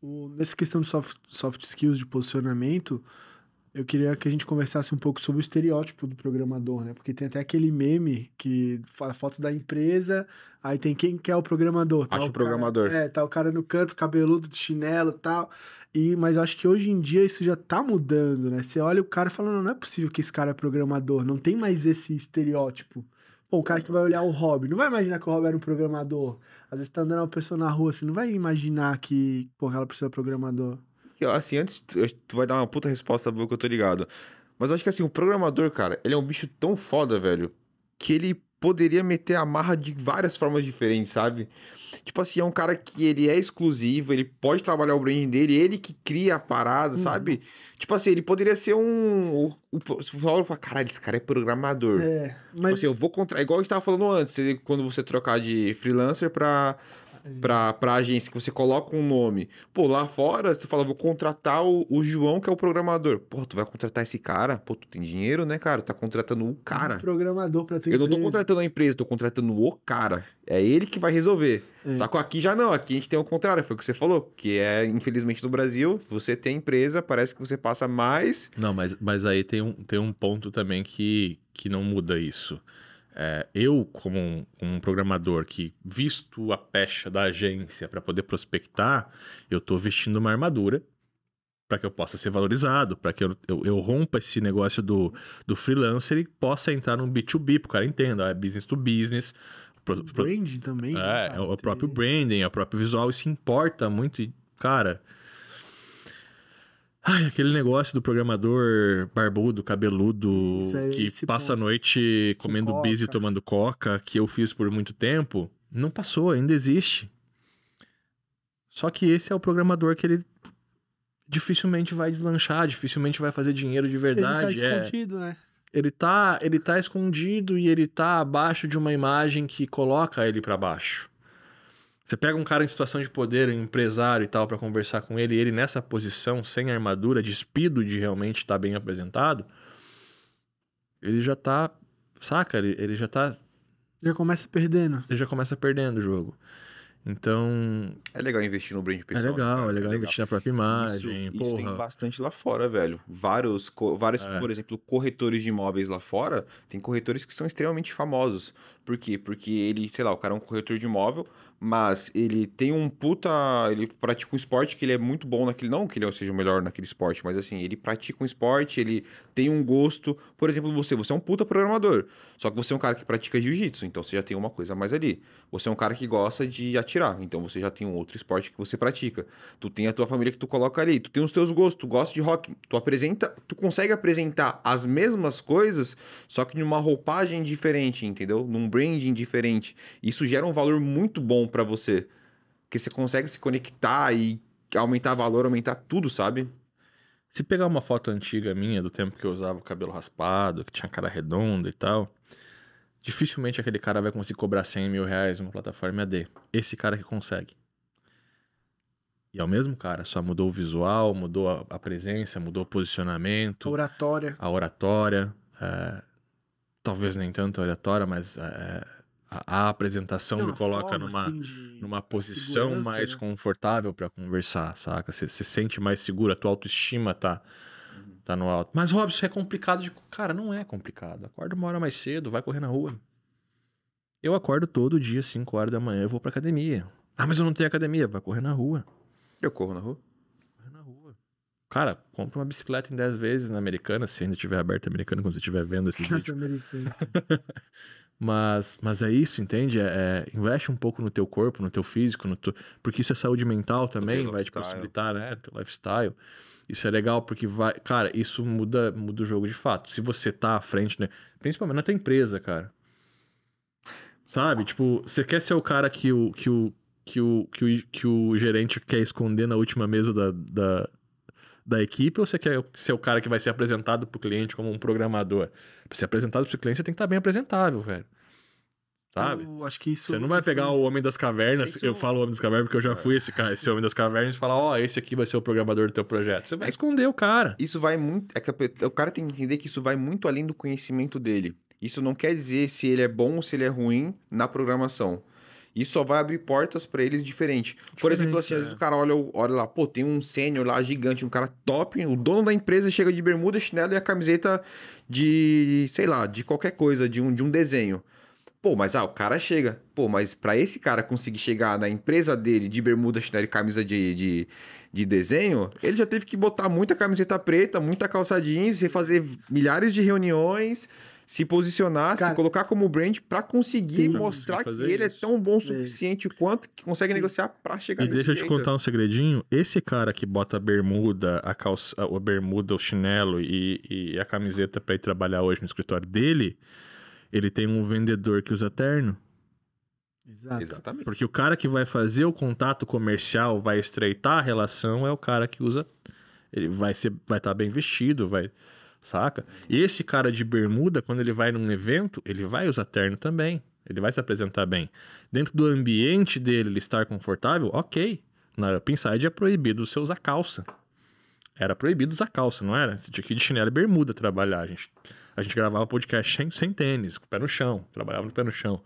O, nessa questão de soft, soft skills, de posicionamento, eu queria que a gente conversasse um pouco sobre o estereótipo do programador, né? Porque tem até aquele meme que a foto da empresa, aí tem quem quer o programador. Acho o programador. Cara, é, tá o cara no canto, cabeludo, de chinelo tal. E, mas eu acho que hoje em dia isso já tá mudando, né? Você olha o cara e fala, não, não é possível que esse cara é programador, não tem mais esse estereótipo. Pô, o cara que vai olhar o Rob, não vai imaginar que o Rob era um programador. Às vezes tá andando uma pessoa na rua, você assim, não vai imaginar que, porra ela precisa ser programador. Assim, antes, tu vai dar uma puta resposta boa que eu tô ligado. Mas acho que assim, o programador, cara, ele é um bicho tão foda, velho, que ele poderia meter a marra de várias formas diferentes, sabe? Tipo assim, é um cara que ele é exclusivo, ele pode trabalhar o branding dele, ele que cria a parada, uhum. sabe? Tipo assim, ele poderia ser um. o um, fala, caralho, esse cara é programador. É, tipo mas... Tipo assim, eu vou contratar. Igual eu estava falando antes, quando você trocar de freelancer pra Uhum. pra, pra agência, que você coloca um nome. Pô, lá fora, tu fala, vou contratar o, o, João, que é o programador. Pô, tu vai contratar esse cara? Pô, tu tem dinheiro, né, cara? Tá contratando o cara. Um programador pra tua Eu não tô contratando a empresa, tô contratando o cara. É ele que vai resolver. É. Sacou? Aqui já não, aqui a gente tem o contrário, foi o que você falou, que é, infelizmente, no Brasil, você tem empresa, parece que você passa mais. Não, mas, mas aí tem um, tem um ponto também que, que não muda isso. É, eu, como um, um, programador que visto a pecha da agência para poder prospectar, eu estou vestindo uma armadura para que eu possa ser valorizado, para que eu, eu, eu, rompa esse negócio do, do freelancer e possa entrar num B2B, para o cara entenda, é business to business. Pro, pro, branding também. Né, é, é o próprio branding, é o próprio visual, isso importa muito. E, cara, Ai, aquele negócio do programador barbudo, cabeludo, que passa ponto. a noite comendo Com bis e tomando coca, que eu fiz por muito tempo, não passou, ainda existe. Só que esse é o programador que ele dificilmente vai deslanchar, dificilmente vai fazer dinheiro de verdade. Ele tá é. escondido, é. né? Ele tá, ele tá escondido e ele tá abaixo de uma imagem que coloca ele para baixo. Você pega um cara em situação de poder, um empresário e tal, para conversar com ele, e ele nessa posição, sem armadura, despido de realmente estar tá bem apresentado, ele já tá. Saca? Ele, ele já tá. Já começa perdendo. Ele já começa perdendo o jogo. Então. É legal investir no brand pessoal. É legal, né, é, legal é legal investir na própria imagem. Isso, isso, tem bastante lá fora, velho. Vários, vários é. por exemplo, corretores de imóveis lá fora, tem corretores que são extremamente famosos. Por quê? Porque ele, sei lá, o cara é um corretor de imóvel, mas ele tem um puta. Ele pratica um esporte que ele é muito bom naquele. Não que ele seja o melhor naquele esporte, mas assim, ele pratica um esporte, ele tem um gosto. Por exemplo, você, você é um puta programador. Só que você é um cara que pratica jiu-jitsu, então você já tem uma coisa mais ali. Você é um cara que gosta de atirar, então você já tem um outro esporte que você pratica. Tu tem a tua família que tu coloca ali, tu tem os teus gostos, tu gosta de rock, tu apresenta, tu consegue apresentar as mesmas coisas, só que numa roupagem diferente, entendeu? Num branding diferente. Isso gera um valor muito bom para você. Que você consegue se conectar e aumentar valor, aumentar tudo, sabe? Se pegar uma foto antiga minha, do tempo que eu usava o cabelo raspado, que tinha cara redonda e tal, dificilmente aquele cara vai conseguir cobrar 100 mil reais numa plataforma AD. Esse cara que consegue. E é o mesmo cara, só mudou o visual, mudou a, a presença, mudou o posicionamento. A oratória. A oratória. É, talvez nem tanto a oratória, mas é, a, a apresentação me coloca numa, assim numa posição mais né? confortável para conversar, saca? Você se sente mais seguro, a tua autoestima tá, uhum. tá no alto. Mas, Robson, é complicado. De... Cara, não é complicado. Acorda uma hora mais cedo, vai correr na rua. Eu acordo todo dia, 5 horas da manhã, eu vou pra academia. Ah, mas eu não tenho academia. Vai correr na rua. Eu corro na rua? Corro na rua. Cara, compra uma bicicleta em 10 vezes na americana, se ainda tiver aberta americana, quando você estiver vendo esse Nossa, vídeo. Mas, mas é isso, entende? É, é, investe um pouco no teu corpo, no teu físico, no tu... porque isso é saúde mental também, vai te possibilitar, né? Teu lifestyle. Isso é legal porque vai. Cara, isso muda, muda o jogo de fato. Se você tá à frente, né? Principalmente na tua empresa, cara. Sabe? Tipo, você quer ser o cara que o, que o, que o, que o, que o gerente quer esconder na última mesa da, da, da equipe ou você quer ser o cara que vai ser apresentado para o cliente como um programador? Para ser apresentado para o cliente, você tem que estar tá bem apresentável, velho. Sabe? Eu acho que isso. Você não vai pegar o Homem das Cavernas, isso... eu falo Homem das Cavernas porque eu já fui esse cara, esse Homem das Cavernas, e falar, ó, oh, esse aqui vai ser o programador do teu projeto. Você vai é... esconder o cara. Isso vai muito. É que o cara tem que entender que isso vai muito além do conhecimento dele. Isso não quer dizer se ele é bom ou se ele é ruim na programação. Isso só vai abrir portas para eles diferente. diferente. Por exemplo, assim, é. às vezes o cara olha, olha lá, pô, tem um sênior lá gigante, um cara top, o dono da empresa chega de bermuda, chinelo e a camiseta de, sei lá, de qualquer coisa, de um, de um desenho. Pô, mas ah, o cara chega. Pô, mas para esse cara conseguir chegar na empresa dele de bermuda, chinelo e camisa de, de, de, desenho, ele já teve que botar muita camiseta preta, muita calça jeans, refazer milhares de reuniões, se posicionar, Cara, se colocar como brand para conseguir mostrar que isso. ele é tão bom o suficiente é. quanto que consegue sim. negociar para chegar e nesse E deixa eu te contar um segredinho. Esse cara que bota a bermuda, a calça, a bermuda, o chinelo e, e a camiseta para ir trabalhar hoje no escritório dele, ele tem um vendedor que usa terno. Exato. Exatamente. Porque o cara que vai fazer o contato comercial, vai estreitar a relação, é o cara que usa. Ele vai ser, vai estar tá bem vestido, vai saca? e Esse cara de bermuda, quando ele vai num evento, ele vai usar terno também. Ele vai se apresentar bem. Dentro do ambiente dele, ele estar confortável, ok. Na Upinside é proibido você usar calça. Era proibido usar calça, não era? Você tinha que ir de chinelo e bermuda trabalhar. A gente, a gente gravava podcast sem, sem tênis, com o pé no chão. Trabalhava no pé no chão.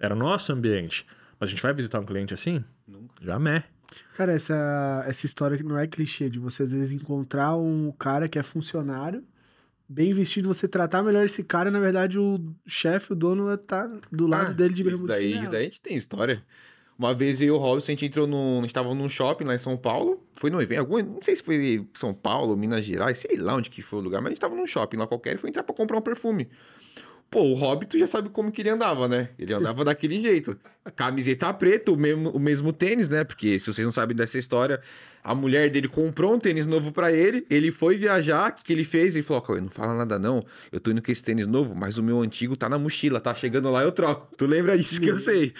Era nosso ambiente. Mas a gente vai visitar um cliente assim? Nunca. Jamais. Cara, essa, essa história que não é clichê, de você às vezes encontrar um cara que é funcionário bem vestido, você tratar melhor esse cara, na verdade o chefe, o dono, é tá do lado ah, dele de bermudinha. Isso daí, isso daí a gente tem história. Uma vez eu e o Robson, a gente entrou num. estava num shopping lá em São Paulo. Foi num evento, algum, não sei se foi São Paulo, Minas Gerais, sei lá onde que foi o lugar, mas a gente estava num shopping lá qualquer e foi entrar para comprar um perfume. Pô, o Hobbit já sabe como que ele andava, né? Ele andava daquele jeito. Camiseta preta, o mesmo, o mesmo tênis, né? Porque se vocês não sabem dessa história, a mulher dele comprou um tênis novo para ele, ele foi viajar, o que, que ele fez? Ele falou, não fala nada não, eu tô indo com esse tênis novo, mas o meu antigo tá na mochila, tá chegando lá eu troco. Tu lembra isso que eu sei?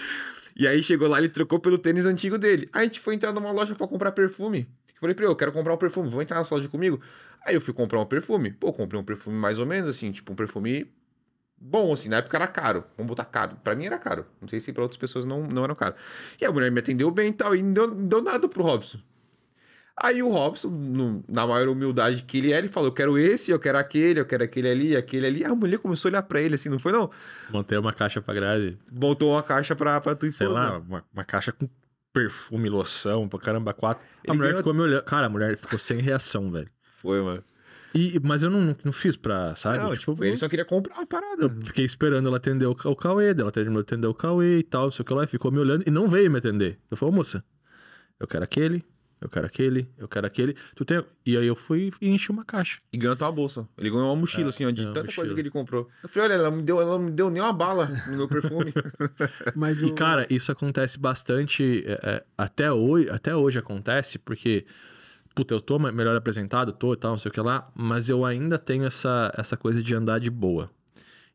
E aí chegou lá, ele trocou pelo tênis antigo dele. Aí a gente foi entrar numa loja para comprar perfume. falei pra ele, eu quero comprar um perfume, vou entrar na loja comigo? Aí eu fui comprar um perfume. Pô, comprei um perfume mais ou menos assim, tipo um perfume bom, assim, na época era caro. Vamos botar caro. Pra mim era caro. Não sei se pra outras pessoas não, não era caro. E a mulher me atendeu bem e tal, e não deu, não deu nada pro Robson. Aí o Robson, no, na maior humildade que ele é, ele falou: Eu quero esse, eu quero aquele, eu quero aquele ali, aquele ali. A mulher começou a olhar pra ele assim, não foi não? Montei uma caixa pra grade. Montou uma caixa pra, pra tua esposa. Sei lá, uma, uma caixa com perfume, loção, pra caramba, quatro. Ele a mulher ganhou... ficou me olhando. Cara, a mulher ficou sem reação, velho. Foi, mano. E, mas eu não, não fiz pra, sabe? Não, tipo, tipo ele só queria comprar a parada. Eu fiquei esperando ela atender o, o Cauê, ela terminou de atender o Cauê e tal, não sei o que lá, e ficou me olhando e não veio me atender. Eu falei, moça, eu quero aquele, eu quero aquele, eu quero aquele. Tu tem... E aí eu fui e enchi uma caixa. E ganhou a tua bolsa. Ele ganhou uma mochila, é, assim, ó, de tanta mochila. coisa que ele comprou. Eu falei, olha, ela me deu, ela me deu nem uma bala no meu perfume. Mas eu... E, cara, isso acontece bastante. É, é, até, hoje, até hoje acontece, porque puta, eu tô melhor apresentado, tô e tal, não sei o que lá, mas eu ainda tenho essa, essa coisa de andar de boa.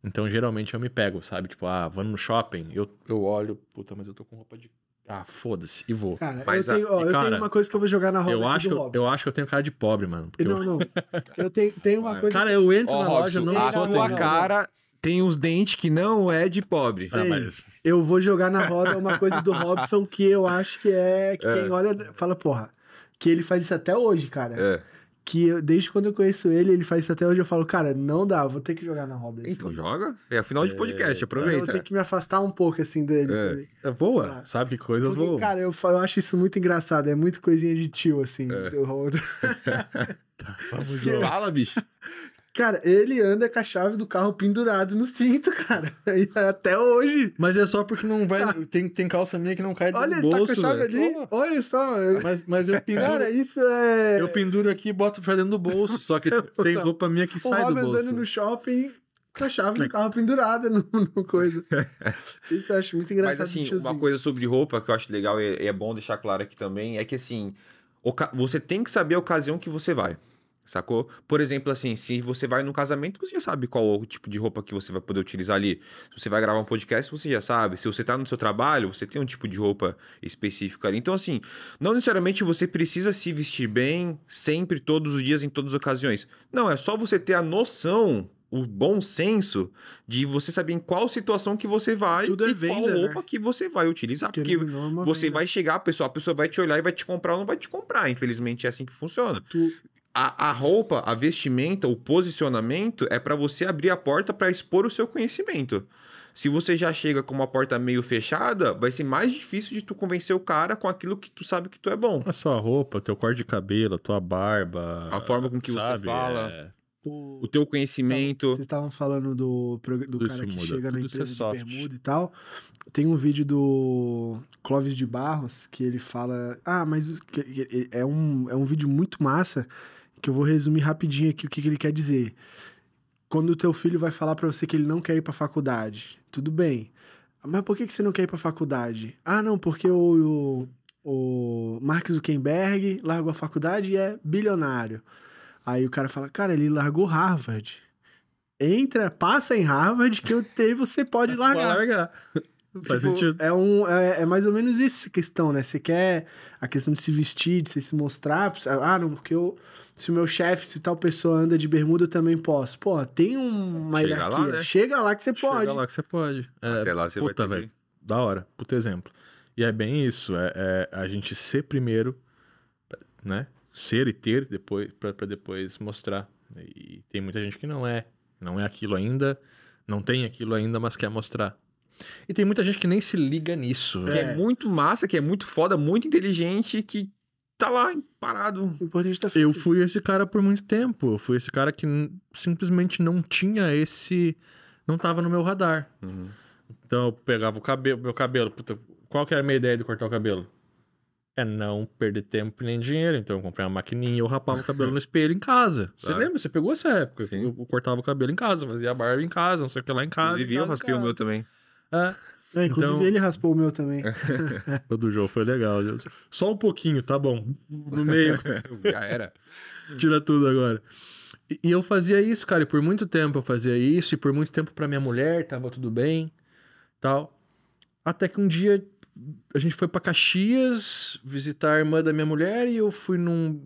Então, geralmente eu me pego, sabe? Tipo, ah, vou no shopping, eu, eu olho, puta, mas eu tô com roupa de. Ah, foda-se, e vou. Cara, mas, eu, tenho, ó, e, cara, eu tenho uma coisa que eu vou jogar na roda eu acho que eu, acho que eu tenho cara de pobre, mano. Não, eu... não. Eu tenho, tenho uma coisa. Cara, eu entro ó, na Robson, loja, não sou. A tua cara tem uns dentes que não é de pobre. Ah, mas... Eu vou jogar na roda uma coisa do Robson que eu acho que é. Que é. quem olha fala, porra, que ele faz isso até hoje, cara. É. Que eu, desde quando eu conheço ele, ele faz isso até hoje. Eu falo, cara, não dá, vou ter que jogar na roda. Então assim. joga. É final de é, podcast, aproveita. Então eu vou ter que me afastar um pouco, assim, dele. É, é boa. Sabe que coisas boas. Cara, eu, eu acho isso muito engraçado. É muito coisinha de tio, assim. É. Do... tá, vamos que, Fala, bicho. Cara, ele anda com a chave do carro pendurado no cinto, cara. Até hoje. Mas é só porque não vai. Tem, tem calça minha que não cai do bolso. Olha, tá com a chave ali. Olha só. Mas, mas eu penduro. Cara, isso é. Eu penduro aqui e boto pra dentro do bolso. Só que tem roupa minha que o sai Robin do bolso. andando no shopping com a chave do carro pendurada no, no, coisa. Isso eu acho muito engraçado. Mas assim, uma coisa sobre roupa que eu acho legal e é bom deixar claro aqui também é que assim. Você tem que saber a ocasião que você vai. Sacou? Por exemplo, assim, se você vai num casamento, você já sabe qual o tipo de roupa que você vai poder utilizar ali. Se você vai gravar um podcast, você já sabe. Se você tá no seu trabalho, você tem um tipo de roupa específica ali. Então, assim, não necessariamente você precisa se vestir bem sempre, todos os dias, em todas as ocasiões. Não, é só você ter a noção o bom senso de você saber em qual situação que você vai Tudo é e é venda, qual né? roupa né? que você vai utilizar. Porque, é você venda. vai chegar, a pessoa, a pessoa vai te olhar e vai te comprar ou não vai te comprar. Infelizmente é assim que funciona. Tu a, a roupa, a vestimenta, o posicionamento é para você abrir a porta para expor o seu conhecimento. Se você já chega com uma porta meio fechada, vai ser mais difícil de tu convencer o cara com aquilo que tu sabe que tu é bom. A sua roupa, teu corte de cabelo, a tua barba. A forma com que sabe, você fala. É... O... teu conhecimento. Então, vocês estavam falando do, do cara que muda. chega Tudo na é empresa de bermuda e tal. Tem um vídeo do Clóvis de Barros que ele fala. Ah, mas é um, é um vídeo muito massa que eu vou resumir rapidinho aqui o que, que ele quer dizer. Quando o teu filho vai falar para você que ele não quer ir para faculdade, tudo bem. Mas por que, que você não quer ir para faculdade? Ah, não, porque o, o, o Mark Zuckerberg largou a faculdade e é bilionário. Aí o cara fala, cara, ele largou Harvard entra, passa em Harvard, que eu te, você pode largar. Pode largar. Faz tipo, sentido. É, um, é, é, mais ou menos essa questão, né? Você quer a questão de se vestir, de você se mostrar. Ah, não, porque eu. Se o meu chefe, se tal pessoa anda de bermuda, eu também posso. Pô, tem uma Chega hierarquia. Lá, né? Chega lá que você pode. Chega lá que você pode. É, Até lá você puta, vai ter Da hora. Puta exemplo. E é bem isso. É, é a gente ser primeiro, né? Ser e ter depois, para depois mostrar. E tem muita gente que não é. Não é aquilo ainda, não tem aquilo ainda, mas quer mostrar. E tem muita gente que nem se liga nisso. Que é. é muito massa, que é muito foda, muito inteligente, que tá lá, parado. Importante é tá Eu fui esse cara por muito tempo. Eu fui esse cara que simplesmente não tinha esse. Não tava no meu radar. Uhum. Então eu pegava o cabelo, meu cabelo. Puta, qual que era a minha ideia de cortar o cabelo? É não perder tempo nem dinheiro. Então eu comprei uma maquininha e eu rapava o cabelo no espelho em casa. Você claro. lembra? Você pegou essa época. Sim. Eu cortava o cabelo em casa, fazia a barba em casa, não sei o que lá em casa. Inclusive eu raspei o meu também. É, inclusive então... ele raspou o meu também. o do João foi legal. Só um pouquinho, tá bom. No meio. Já era. Tira tudo agora. E, eu fazia isso, cara. E por muito tempo eu fazia isso. E por muito tempo pra minha mulher tava tudo bem. Tal. Até que um dia a gente foi para Caxias visitar a irmã da minha mulher. E eu fui num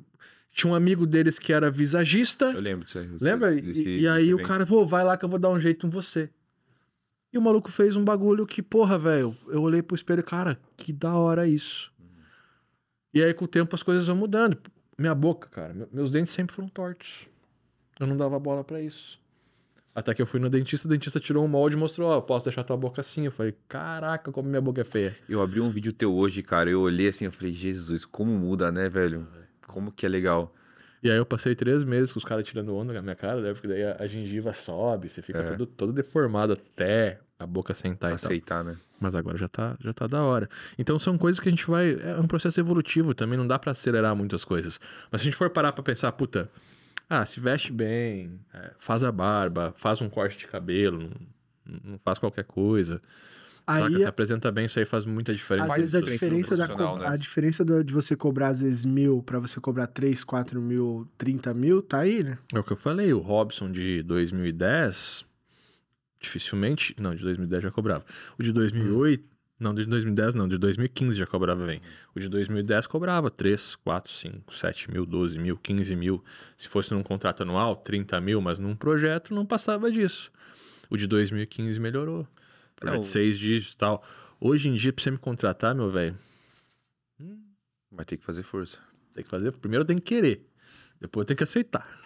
tinha um amigo deles que era visagista. Eu lembro disso aí. Lembra? Desse, e, desse, e aí o cara, falou: vai lá que eu vou dar um jeito em você. E o maluco fez um bagulho que, porra, velho, eu olhei pro espelho e, cara, que da hora isso. Uhum. E aí, com o tempo, as coisas vão mudando. Minha boca, cara, meus dentes sempre foram tortos. Eu não dava bola para isso. Até que eu fui no dentista, o dentista tirou um molde e mostrou, ó, oh, posso deixar tua boca assim. Eu falei, caraca, como minha boca é feia. Eu abri um vídeo teu hoje, cara, eu olhei assim, eu falei, Jesus, como muda, né, velho? Como que é legal. E aí eu passei três meses com os caras tirando onda na minha cara, né? Porque daí a, gengiva sobe, você fica é. todo, todo deformado até a boca sentar Aceitar, e tal. né? Mas agora já tá, já tá da hora. Então são coisas que a gente vai. É um processo evolutivo também, não dá para acelerar muitas coisas. Mas se a gente for parar pra pensar, puta, ah, se veste bem, é, faz a barba, faz um corte de cabelo, não, não faz qualquer coisa. Aí, Caraca, é apresenta bem, isso aí faz muita diferença. Às é a diferença, da, né? a diferença de você cobrar, às vezes, mil para você cobrar 3, 4 mil, 30 mil, tá aí, né? É o que eu falei, o Robson de 2010, dificilmente... Não, de 2010 já cobrava. O de 2008... Hum. Não, de 2010 não, de 2015 já cobrava bem. Hum. O de 2010 cobrava 3, 4, 5, 7 mil, 12 mil, 15 mil. Se fosse num contrato anual, 30 mil, mas num projeto não passava disso. O de 2015 melhorou. É Não. Seis dígitos e tal. Hoje em dia, pra você me contratar, meu velho. Hum, vai ter que fazer força. Tem que fazer. Primeiro tem que querer. Depois tem que aceitar.